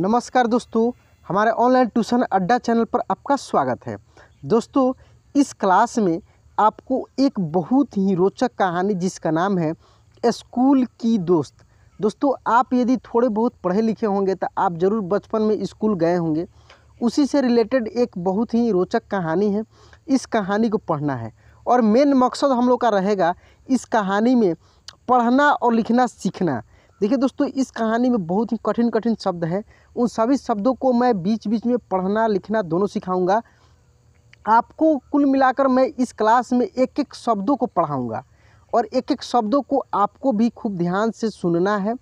नमस्कार दोस्तों हमारे ऑनलाइन ट्यूशन अड्डा चैनल पर आपका स्वागत है दोस्तों इस क्लास में आपको एक बहुत ही रोचक कहानी जिसका नाम है स्कूल की दोस्त दोस्तों आप यदि थोड़े बहुत पढ़े लिखे होंगे तो आप ज़रूर बचपन में स्कूल गए होंगे उसी से रिलेटेड एक बहुत ही रोचक कहानी है इस कहानी को पढ़ना है और मेन मकसद हम लोग का रहेगा इस कहानी में पढ़ना और लिखना सीखना देखिए दोस्तों इस कहानी में बहुत ही कठिन कठिन शब्द हैं उन सभी शब्दों को मैं बीच बीच में पढ़ना लिखना दोनों सिखाऊंगा आपको कुल मिलाकर मैं इस क्लास में एक एक शब्दों को पढ़ाऊंगा और एक एक शब्दों को आपको भी खूब ध्यान से सुनना है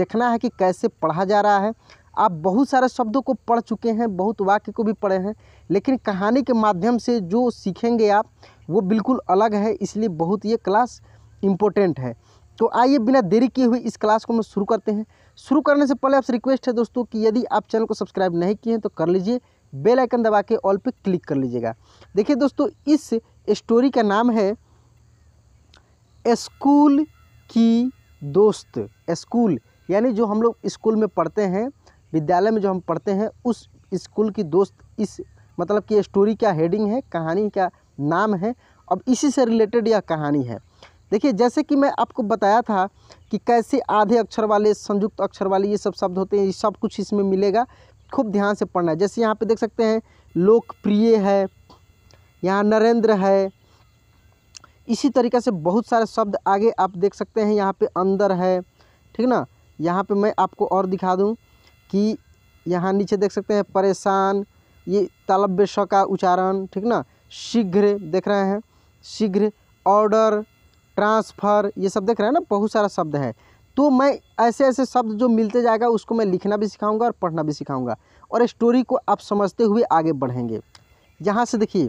देखना है कि कैसे पढ़ा जा रहा है आप बहुत सारे शब्दों को पढ़ चुके हैं बहुत वाक्य को भी पढ़े हैं लेकिन कहानी के माध्यम से जो सीखेंगे आप वो बिल्कुल अलग है इसलिए बहुत ये क्लास इम्पोर्टेंट है तो आइए बिना देरी किए हुए इस क्लास को हम शुरू करते हैं शुरू करने से पहले आपसे रिक्वेस्ट है दोस्तों कि यदि आप चैनल को सब्सक्राइब नहीं किए हैं तो कर लीजिए बेल आइकन दबा के ऑल पे क्लिक कर लीजिएगा देखिए दोस्तों इस स्टोरी का नाम है स्कूल की दोस्त स्कूल यानी जो हम लोग स्कूल में पढ़ते हैं विद्यालय में जो हम पढ़ते हैं उस स्कूल की दोस्त इस मतलब कि स्टोरी क्या हेडिंग है कहानी का नाम है अब इसी से रिलेटेड यह कहानी है देखिए जैसे कि मैं आपको बताया था कि कैसे आधे अक्षर वाले संयुक्त अक्षर वाले ये सब शब्द होते हैं ये सब कुछ इसमें मिलेगा खूब ध्यान से पढ़ना है जैसे यहाँ पे देख सकते हैं लोकप्रिय है यहाँ नरेंद्र है इसी तरीके से बहुत सारे शब्द आगे आप देख सकते हैं यहाँ पे अंदर है ठीक ना यहाँ पे मैं आपको और दिखा दूँ कि यहाँ नीचे देख सकते हैं परेशान ये तालब्य का उच्चारण ठीक ना शीघ्र देख रहे हैं शीघ्र ऑर्डर ट्रांसफ़र ये सब देख रहे हैं ना बहुत सारा शब्द है तो मैं ऐसे ऐसे शब्द जो मिलते जाएगा उसको मैं लिखना भी सिखाऊंगा और पढ़ना भी सिखाऊंगा और स्टोरी को आप समझते हुए आगे बढ़ेंगे यहाँ से देखिए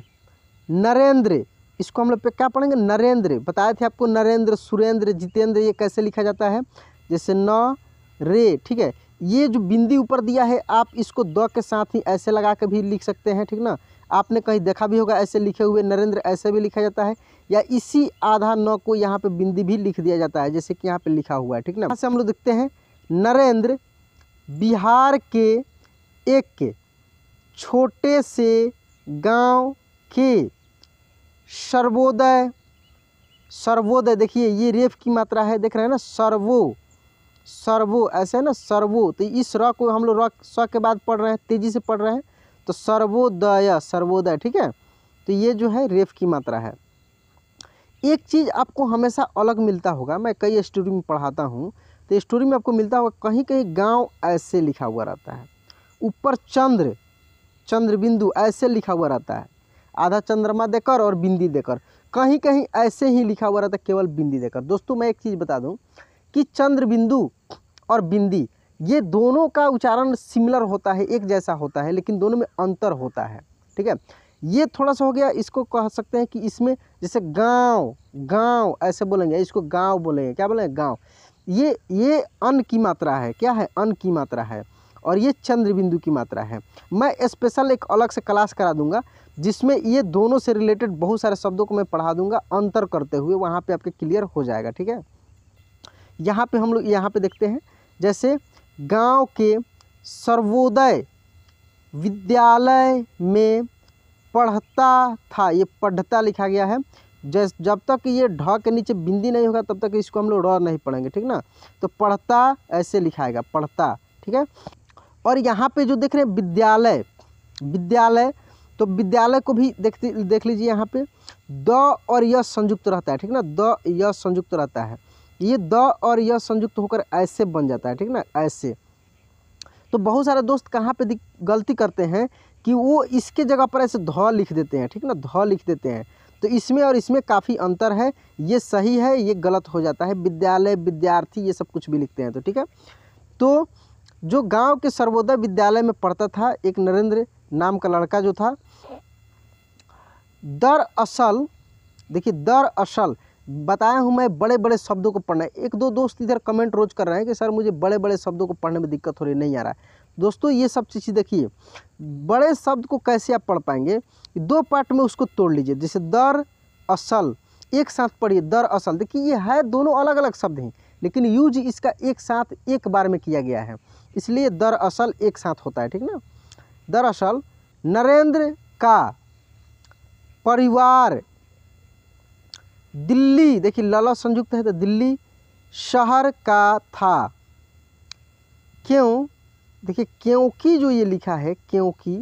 नरेंद्र इसको हम लोग पे क्या पढ़ेंगे नरेंद्र बताए थे आपको नरेंद्र सुरेंद्र जितेंद्र ये कैसे लिखा जाता है जैसे न रे ठीक है ये जो बिंदी ऊपर दिया है आप इसको द के साथ ही ऐसे लगा के भी लिख सकते हैं ठीक ना आपने कहीं देखा भी होगा ऐसे लिखे हुए नरेंद्र ऐसे भी लिखा जाता है या इसी आधा न को यहाँ पे बिंदी भी लिख दिया जाता है जैसे कि यहाँ पे लिखा हुआ है ठीक ना यहाँ से हम लोग देखते हैं नरेंद्र बिहार के एक छोटे से गांव के सर्वोदय सर्वोदय देखिए ये रेफ की मात्रा है देख रहे हैं ना सर्वो सर्वो ऐसे है ना सर्वो तो इस र को हम लोग र स के बाद पढ़ रहे हैं तेज़ी से पढ़ रहे हैं तो सर्वोदय सर्वोदय ठीक है तो ये जो है रेफ की मात्रा है एक चीज़ आपको हमेशा अलग मिलता होगा मैं कई स्टोरी में पढ़ाता हूँ तो स्टोरी में आपको मिलता होगा कहीं कहीं गांव ऐसे लिखा हुआ रहता है ऊपर चंद्र चंद्र बिंदु ऐसे लिखा हुआ रहता है आधा चंद्रमा देकर और बिंदी देकर कहीं कहीं ऐसे ही लिखा हुआ रहता है केवल बिंदी देकर दोस्तों मैं एक चीज़ बता दूँ कि चंद्र बिंदु और बिंदी ये दोनों का उच्चारण सिमिलर होता है एक जैसा होता है लेकिन दोनों में अंतर होता है ठीक है ये थोड़ा सा हो गया इसको कह सकते हैं कि इसमें जैसे गांव गांव ऐसे बोलेंगे इसको गांव बोलेंगे क्या बोलेंगे गांव ये ये अन्न की मात्रा है क्या है अन्न की मात्रा है और ये चंद्र बिंदु की मात्रा है मैं स्पेशल एक अलग से क्लास करा दूंगा जिसमें ये दोनों से रिलेटेड बहुत सारे शब्दों को मैं पढ़ा दूंगा अंतर करते हुए वहाँ पर आपके क्लियर हो जाएगा ठीक है यहाँ पर हम लोग यहाँ पर देखते हैं जैसे गांव के सर्वोदय विद्यालय में पढ़ता था ये पढ़ता लिखा गया है जैस जब तक ये ढ के नीचे बिंदी नहीं होगा तब तक इसको हम लोग ड नहीं पढ़ेंगे ठीक ना तो पढ़ता ऐसे लिखाएगा पढ़ता ठीक है और यहाँ पे जो देख रहे हैं विद्यालय विद्यालय तो विद्यालय को भी देखते देख लीजिए यहाँ पे द और यह संयुक्त रहता है ठीक ना द यह संयुक्त रहता है ये द और यह संयुक्त होकर ऐसे बन जाता है ठीक ना ऐसे तो बहुत सारे दोस्त कहाँ पे गलती करते हैं कि वो इसके जगह पर ऐसे ध लिख देते हैं ठीक ना ध लिख देते हैं तो इसमें और इसमें काफ़ी अंतर है ये सही है ये गलत हो जाता है विद्यालय विद्यार्थी ये सब कुछ भी लिखते हैं तो ठीक है तो जो गांव के सर्वोदय विद्यालय में पढ़ता था एक नरेंद्र नाम का लड़का जो था दरअसल देखिए दरअसल बताया हूँ मैं बड़े बड़े शब्दों को पढ़ना है एक दो दोस्त इधर कमेंट रोज कर रहे हैं कि सर मुझे बड़े बड़े शब्दों को पढ़ने में दिक्कत हो रही नहीं आ रहा है दोस्तों ये सब चीज़ देखिए बड़े शब्द को कैसे आप पढ़ पाएंगे दो पार्ट में उसको तोड़ लीजिए जैसे दर असल एक साथ पढ़िए दर असल देखिए ये है दोनों अलग अलग शब्द हैं लेकिन यूज इसका एक साथ एक बार में किया गया है इसलिए दर असल एक साथ होता है ठीक ना दरअसल नरेंद्र का परिवार दिल्ली देखिए लला संयुक्त है तो दिल्ली शहर का था क्यों देखिए क्योंकि जो ये लिखा है क्योंकि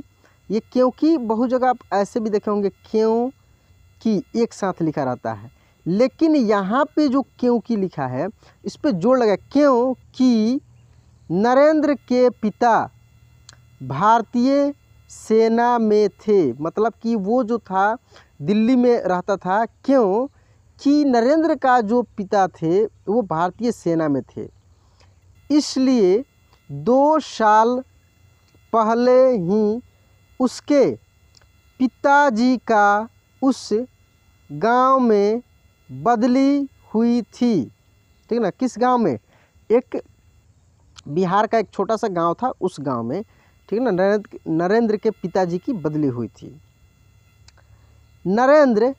ये क्योंकि बहुत जगह आप ऐसे भी देखे होंगे क्यों की एक साथ लिखा रहता है लेकिन यहाँ पे जो क्योंकि लिखा है इस पर जोड़ लगा क्यों कि नरेंद्र के पिता भारतीय सेना में थे मतलब कि वो जो था दिल्ली में रहता था क्यों कि नरेंद्र का जो पिता थे वो भारतीय सेना में थे इसलिए दो साल पहले ही उसके पिताजी का उस गांव में बदली हुई थी ठीक है ना किस गांव में एक बिहार का एक छोटा सा गांव था उस गांव में ठीक है ना नरेंद्र के पिताजी की बदली हुई थी नरेंद्र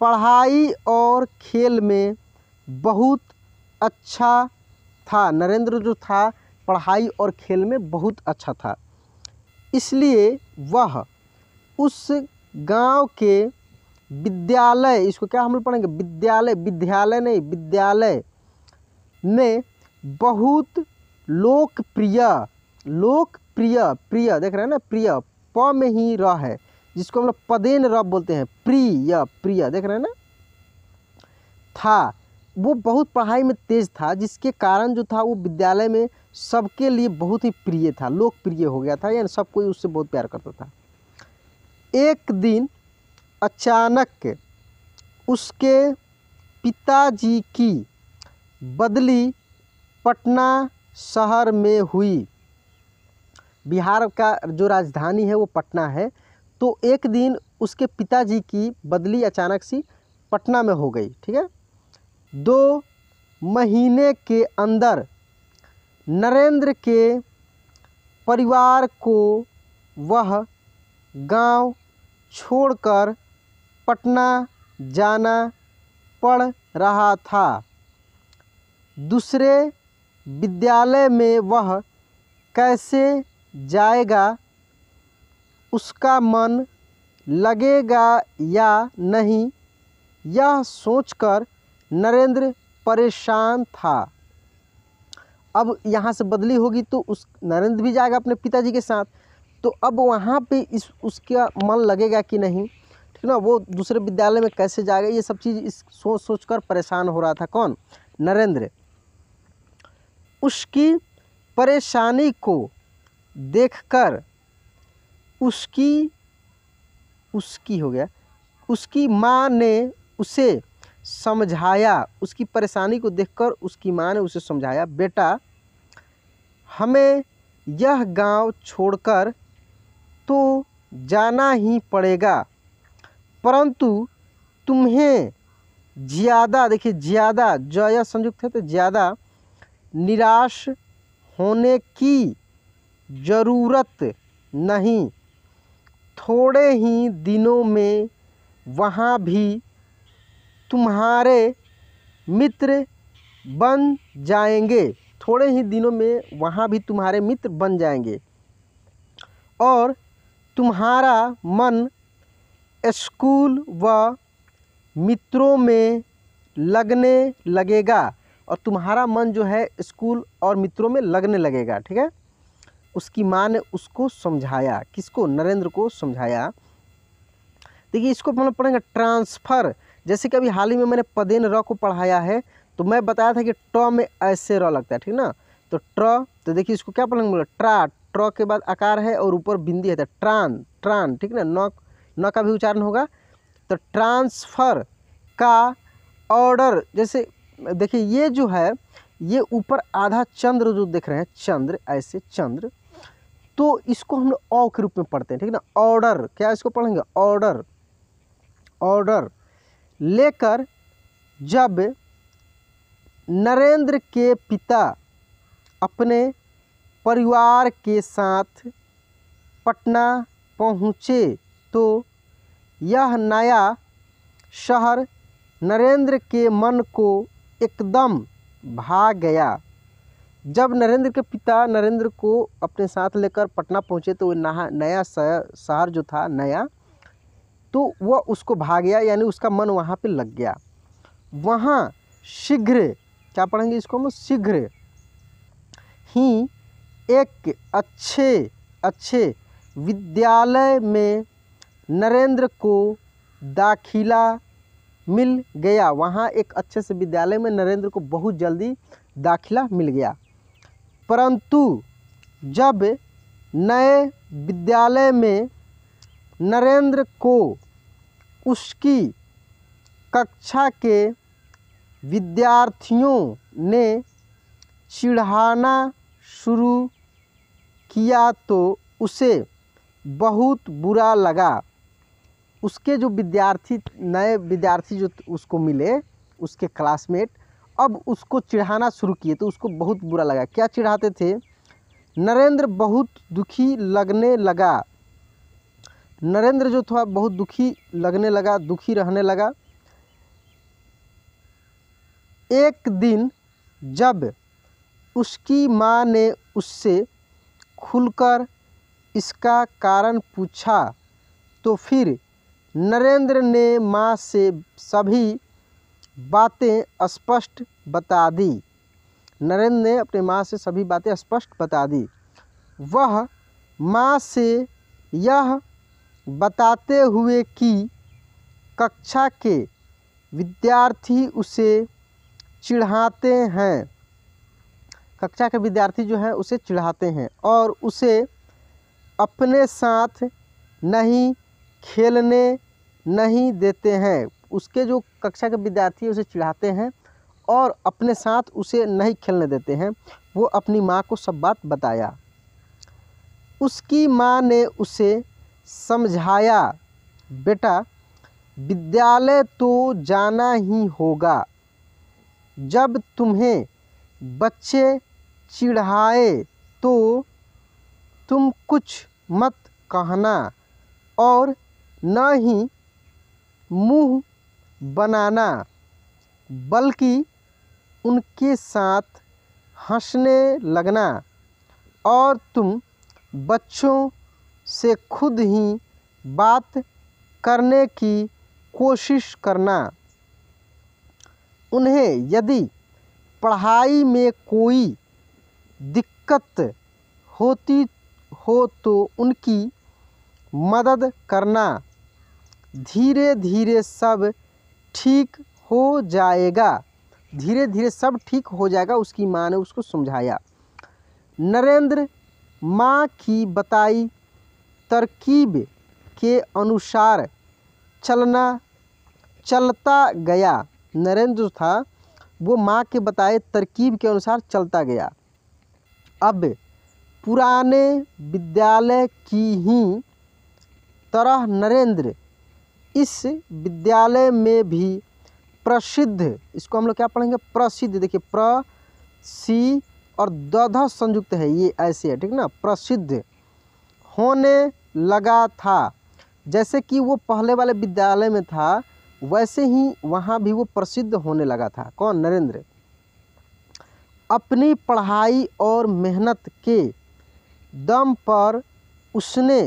पढ़ाई और खेल में बहुत अच्छा था नरेंद्र जो था पढ़ाई और खेल में बहुत अच्छा था इसलिए वह उस गांव के विद्यालय इसको क्या हम लोग पढ़ेंगे विद्यालय विद्यालय नहीं विद्यालय में बहुत लोकप्रिय लोकप्रिय प्रिय देख रहे हैं ना प्रिय प में ही रह है जिसको हम लोग पदेन रब बोलते हैं प्रिय प्रिय देख रहे हैं ना था वो बहुत पढ़ाई में तेज था जिसके कारण जो था वो विद्यालय में सबके लिए बहुत ही प्रिय था लोकप्रिय हो गया था यानी सब कोई उससे बहुत प्यार करता था एक दिन अचानक उसके पिताजी की बदली पटना शहर में हुई बिहार का जो राजधानी है वो पटना है तो एक दिन उसके पिताजी की बदली अचानक सी पटना में हो गई ठीक है दो महीने के अंदर नरेंद्र के परिवार को वह गांव छोड़कर पटना जाना पड़ रहा था दूसरे विद्यालय में वह कैसे जाएगा उसका मन लगेगा या नहीं यह सोचकर नरेंद्र परेशान था अब यहाँ से बदली होगी तो उस नरेंद्र भी जाएगा अपने पिताजी के साथ तो अब वहाँ पे इस उसका मन लगेगा कि नहीं ठीक ना वो दूसरे विद्यालय में कैसे जाएगा ये सब चीज़ इस सोच सोच कर परेशान हो रहा था कौन नरेंद्र उसकी परेशानी को देखकर उसकी उसकी हो गया उसकी माँ ने उसे समझाया उसकी परेशानी को देखकर उसकी माँ ने उसे समझाया बेटा हमें यह गांव छोड़कर तो जाना ही पड़ेगा परंतु तुम्हें ज़्यादा देखिए ज़्यादा जया संयुक्त है तो ज़्यादा निराश होने की ज़रूरत नहीं थोड़े ही दिनों में वहाँ भी तुम्हारे मित्र बन जाएंगे थोड़े ही दिनों में वहाँ भी तुम्हारे मित्र बन जाएंगे और तुम्हारा मन स्कूल व मित्रों में लगने लगेगा और तुम्हारा मन जो है स्कूल और मित्रों में लगने लगेगा ठीक है उसकी माँ ने उसको समझाया किसको नरेंद्र को समझाया देखिए इसको मतलब पढ़ेंगे ट्रांसफ़र जैसे कि अभी हाल ही में मैंने पदेन र को पढ़ाया है तो मैं बताया था कि ट में ऐसे र लगता है ठीक ना तो ट्र तो देखिए इसको क्या पढ़ेंगे बोला ट्रा ट्र के बाद आकार है और ऊपर बिंदी है तो ट्रान ट्रान ठीक ना न न का भी उच्चारण होगा तो ट्रांसफ़र का ऑर्डर जैसे देखिए ये जो है ये ऊपर आधा चंद्र जो देख रहे हैं चंद्र ऐसे चंद्र तो इसको हम लोग औ के रूप में पढ़ते हैं ठीक है ना ऑर्डर क्या इसको पढ़ेंगे ऑर्डर ऑर्डर लेकर जब नरेंद्र के पिता अपने परिवार के साथ पटना पहुँचे तो यह नया शहर नरेंद्र के मन को एकदम भाग गया जब नरेंद्र के पिता नरेंद्र को अपने साथ लेकर पटना पहुँचे तो नहा नया शहर जो था नया तो वह उसको भाग गया यानी उसका मन वहाँ पे लग गया वहाँ शीघ्र क्या पढ़ेंगे इसको हम शीघ्र ही एक अच्छे अच्छे विद्यालय में नरेंद्र को दाखिला मिल गया वहाँ एक अच्छे से विद्यालय में नरेंद्र को बहुत जल्दी दाखिला मिल गया परंतु जब नए विद्यालय में नरेंद्र को उसकी कक्षा के विद्यार्थियों ने चिढ़ाना शुरू किया तो उसे बहुत बुरा लगा उसके जो विद्यार्थी नए विद्यार्थी जो उसको मिले उसके क्लासमेट अब उसको चिढ़ाना शुरू किए तो उसको बहुत बुरा लगा क्या चिढ़ाते थे नरेंद्र बहुत दुखी लगने लगा नरेंद्र जो था बहुत दुखी लगने लगा दुखी रहने लगा एक दिन जब उसकी माँ ने उससे खुलकर इसका कारण पूछा तो फिर नरेंद्र ने माँ से सभी बातें स्पष्ट बता दी नरेंद्र ने अपनी माँ से सभी बातें स्पष्ट बता दी वह माँ से यह बताते हुए कि कक्षा के विद्यार्थी उसे चिढ़ाते हैं कक्षा के विद्यार्थी जो हैं उसे चिढ़ाते हैं और उसे अपने साथ नहीं खेलने नहीं देते हैं उसके जो कक्षा के विद्यार्थी उसे चिढ़ाते हैं और अपने साथ उसे नहीं खेलने देते हैं वो अपनी माँ को सब बात बताया उसकी माँ ने उसे समझाया बेटा विद्यालय तो जाना ही होगा जब तुम्हें बच्चे चिढ़ाए तो तुम कुछ मत कहना और न ही मुंह बनाना बल्कि उनके साथ हँसने लगना और तुम बच्चों से खुद ही बात करने की कोशिश करना उन्हें यदि पढ़ाई में कोई दिक्कत होती हो तो उनकी मदद करना धीरे धीरे सब ठीक हो जाएगा धीरे धीरे सब ठीक हो जाएगा उसकी माँ ने उसको समझाया नरेंद्र माँ की बताई तरकीब के अनुसार चलना चलता गया नरेंद्र जो था वो माँ के बताए तरकीब के अनुसार चलता गया अब पुराने विद्यालय की ही तरह नरेंद्र इस विद्यालय में भी प्रसिद्ध इसको हम लोग क्या पढ़ेंगे प्रसिद्ध देखिए प्र सी और दध संयुक्त है ये ऐसे है ठीक ना प्रसिद्ध होने लगा था जैसे कि वो पहले वाले विद्यालय में था वैसे ही वहाँ भी वो प्रसिद्ध होने लगा था कौन नरेंद्र अपनी पढ़ाई और मेहनत के दम पर उसने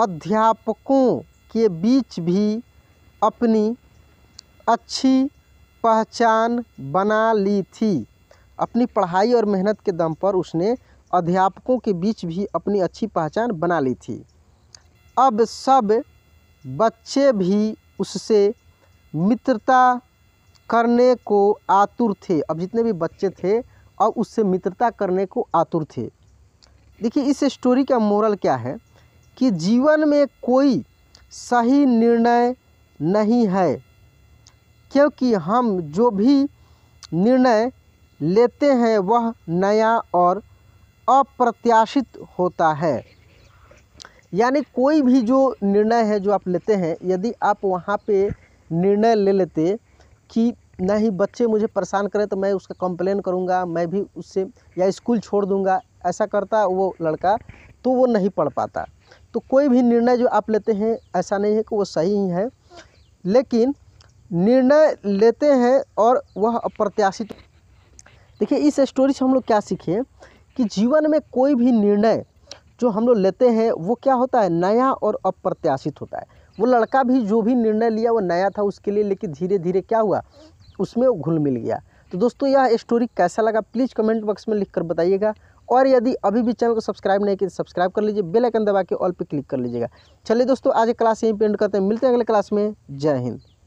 अध्यापकों के बीच भी अपनी अच्छी पहचान बना ली थी अपनी पढ़ाई और मेहनत के दम पर उसने अध्यापकों के बीच भी अपनी अच्छी पहचान बना ली थी अब सब बच्चे भी उससे मित्रता करने को आतुर थे अब जितने भी बच्चे थे और उससे मित्रता करने को आतुर थे देखिए इस स्टोरी का मोरल क्या है कि जीवन में कोई सही निर्णय नहीं है क्योंकि हम जो भी निर्णय लेते हैं वह नया और अप्रत्याशित होता है यानी कोई भी जो निर्णय है जो आप लेते हैं यदि आप वहाँ पे निर्णय ले लेते कि नहीं बच्चे मुझे परेशान करें तो मैं उसका कंप्लेन करूँगा मैं भी उससे या स्कूल छोड़ दूँगा ऐसा करता वो लड़का तो वो नहीं पढ़ पाता तो कोई भी निर्णय जो आप लेते हैं ऐसा नहीं है कि वो सही ही है लेकिन निर्णय लेते हैं और वह अप्रत्याशित देखिए इस स्टोरी से हम लोग क्या सीखे कि जीवन में कोई भी निर्णय जो हम लोग लेते हैं वो क्या होता है नया और अप्रत्याशित होता है वो लड़का भी जो भी निर्णय लिया वो नया था उसके लिए लेकिन धीरे धीरे क्या हुआ उसमें घुल मिल गया तो दोस्तों यह स्टोरी कैसा लगा प्लीज़ कमेंट बॉक्स में लिख कर बताइएगा और यदि अभी भी चैनल को सब्सक्राइब नहीं किया तो सब्सक्राइब कर लीजिए बेल आइकन दबा के ऑल पे क्लिक कर लीजिएगा चलिए दोस्तों आज क्लास यहीं पे एंड करते हैं मिलते हैं अगले क्लास में जय हिंद